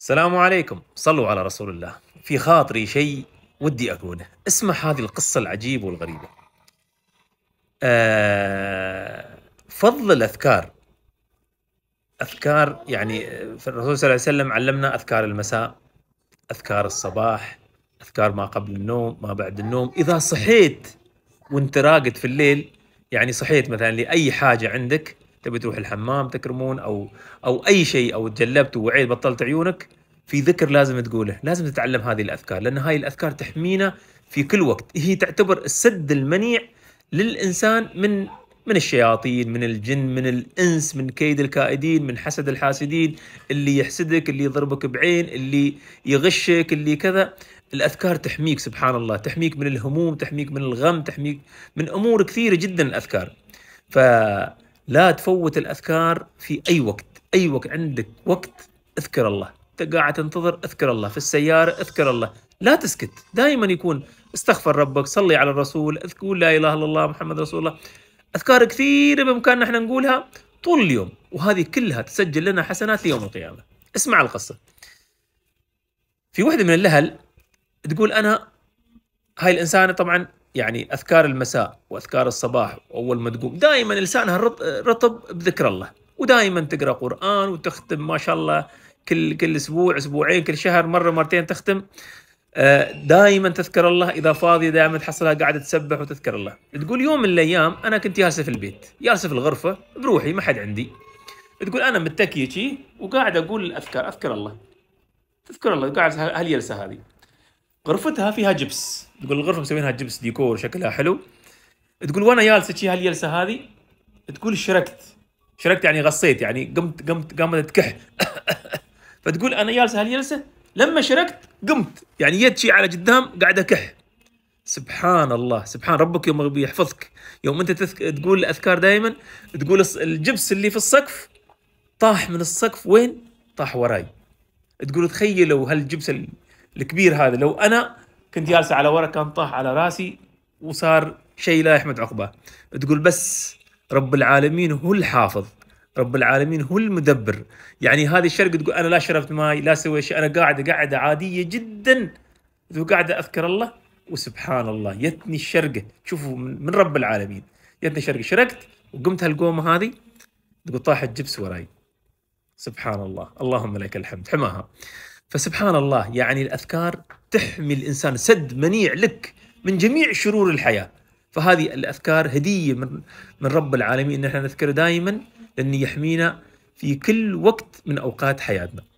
السلام عليكم صلوا على رسول الله في خاطري شيء ودي أقوله اسمع هذه القصة العجيبة والغريبة آه فضل الأذكار أذكار يعني في الرسول صلى الله عليه وسلم علمنا أذكار المساء أذكار الصباح أذكار ما قبل النوم ما بعد النوم إذا صحيت وانت راقد في الليل يعني صحيت مثلا لأي حاجة عندك تبي تروح الحمام تكرمون او او اي شيء او تجلبت ووعيت بطلت عيونك في ذكر لازم تقوله لازم تتعلم هذه الاذكار لان هاي الاذكار تحمينا في كل وقت هي تعتبر السد المنيع للانسان من من الشياطين من الجن من الانس من كيد الكائدين من حسد الحاسدين اللي يحسدك اللي يضربك بعين اللي يغشك اللي كذا الاذكار تحميك سبحان الله تحميك من الهموم تحميك من الغم تحميك من امور كثيره جدا الاذكار ف لا تفوت الأذكار في أي وقت أي وقت عندك وقت اذكر الله أنت قاعد تنتظر اذكر الله في السيارة اذكر الله لا تسكت دائما يكون استغفر ربك صلي على الرسول اذكر لا إله إلا الله محمد رسول الله أذكار كثيرة بإمكاننا احنا نقولها طول اليوم وهذه كلها تسجل لنا حسنات ليوم القيامة اسمع القصة في واحدة من الأهل تقول أنا هاي الإنسانة طبعا يعني اذكار المساء واذكار الصباح واول ما تقوم دائما لسانها رطب بذكر الله ودائما تقرا قران وتختم ما شاء الله كل كل اسبوع اسبوعين كل شهر مره مرتين تختم آه، دائما تذكر الله اذا فاضيه دائما تحصلها قاعده تسبح وتذكر الله تقول يوم من الايام انا كنت جالسه في البيت جالسه في الغرفه بروحي ما حد عندي تقول انا متكي وقاعد اقول الاذكار اذكر الله تذكر الله قاعد هالجلسه هذه غرفتها فيها جبس تقول الغرفه مسوينها جبس ديكور شكلها حلو تقول وانا جالسه شي هالجلسه هذه تقول شركت شركت يعني غصيت يعني قمت قمت قامت تكح فتقول انا جالسه هالجلسه لما شركت قمت يعني يد شي على قدام قاعد اكح سبحان الله سبحان ربك يوم بيحفظك يوم انت تذك... تقول الاذكار دائما تقول الجبس اللي في السقف طاح من السقف وين طاح وراي تقول تخيلوا هالجبس الكبير هذا لو انا كنت جالسه على ورا كان طاح على راسي وصار شيء لا يحمد عقباه تقول بس رب العالمين هو الحافظ رب العالمين هو المدبر يعني هذه الشرق تقول انا لا شربت ماي لا سويت شيء انا قاعده قاعده عاديه جدا وقاعده اذكر الله وسبحان الله يتني الشرقه شوفوا من رب العالمين يتني الشرقه شرقت وقمت هالقومه هذه تقول طاح الجبس وراي سبحان الله اللهم لك الحمد حماها فسبحان الله يعني الأذكار تحمي الإنسان سد منيع لك من جميع شرور الحياة فهذه الأذكار هدية من, من رب العالمين أن احنا نذكره دائما لانه يحمينا في كل وقت من أوقات حياتنا